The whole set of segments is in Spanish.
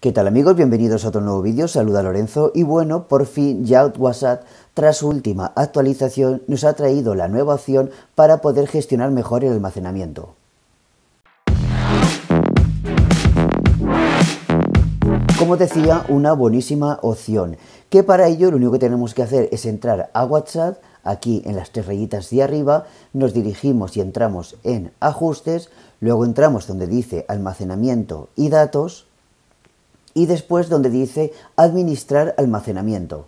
¿Qué tal amigos? Bienvenidos a otro nuevo vídeo, saluda Lorenzo y bueno, por fin ya WhatsApp tras su última actualización nos ha traído la nueva opción para poder gestionar mejor el almacenamiento. Como decía, una buenísima opción, que para ello lo único que tenemos que hacer es entrar a WhatsApp, aquí en las tres rayitas de arriba, nos dirigimos y entramos en ajustes, luego entramos donde dice almacenamiento y datos, y después donde dice administrar almacenamiento.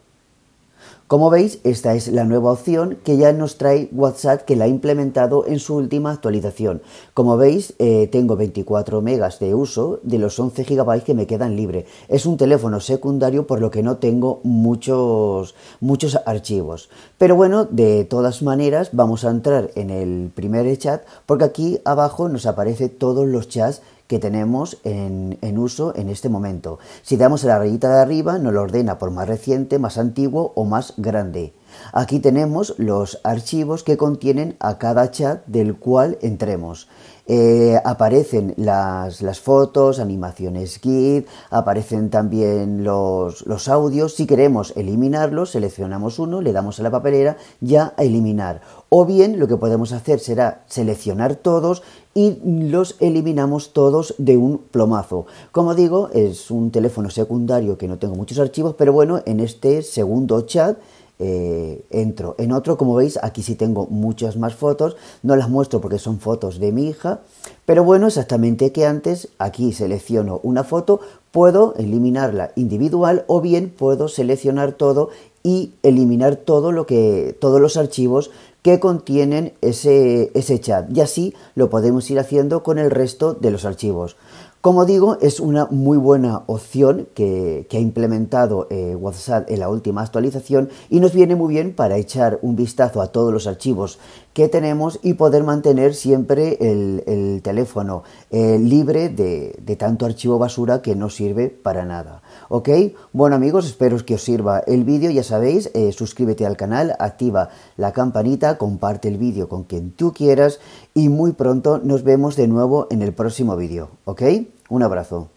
Como veis, esta es la nueva opción que ya nos trae WhatsApp que la ha implementado en su última actualización. Como veis, eh, tengo 24 megas de uso de los 11 gigabytes que me quedan libre. Es un teléfono secundario por lo que no tengo muchos, muchos archivos. Pero bueno, de todas maneras, vamos a entrar en el primer chat porque aquí abajo nos aparece todos los chats que tenemos en, uso en este momento. Si damos a la rayita de arriba, nos lo ordena por más reciente, más antiguo o más grande. Aquí tenemos los archivos que contienen a cada chat del cual entremos. Eh, aparecen las, fotos, animaciones GIF, aparecen también los, audios. Si queremos eliminarlos, seleccionamos uno, le damos a la papelera ya a eliminar. O bien lo que podemos hacer será seleccionar todos y los eliminamos todos de un plomazo. Como digo, es un teléfono secundario que no tengo muchos archivos, pero bueno, en este segundo chat eh, entro. En otro, como veis, aquí sí tengo muchas más fotos. No las muestro porque son fotos de mi hija. Pero bueno, exactamente que antes, aquí selecciono una foto, puedo eliminarla individual o bien puedo seleccionar todo y eliminar todo lo que, todos los archivos que contienen ese, ese chat. Y así lo podemos ir haciendo con el resto de los archivos. Como digo, es una muy buena opción que, ha implementado eh, WhatsApp en la última actualización y nos viene muy bien para echar un vistazo a todos los archivos que tenemos y poder mantener siempre el, teléfono eh, libre de, tanto archivo basura que no sirve para nada. ¿Ok? Bueno amigos, espero que os sirva el vídeo, ya sabéis, eh, suscríbete al canal, activa la campanita, comparte el vídeo con quien tú quieras y muy pronto nos vemos de nuevo en el próximo vídeo. ¿Ok? Un abrazo.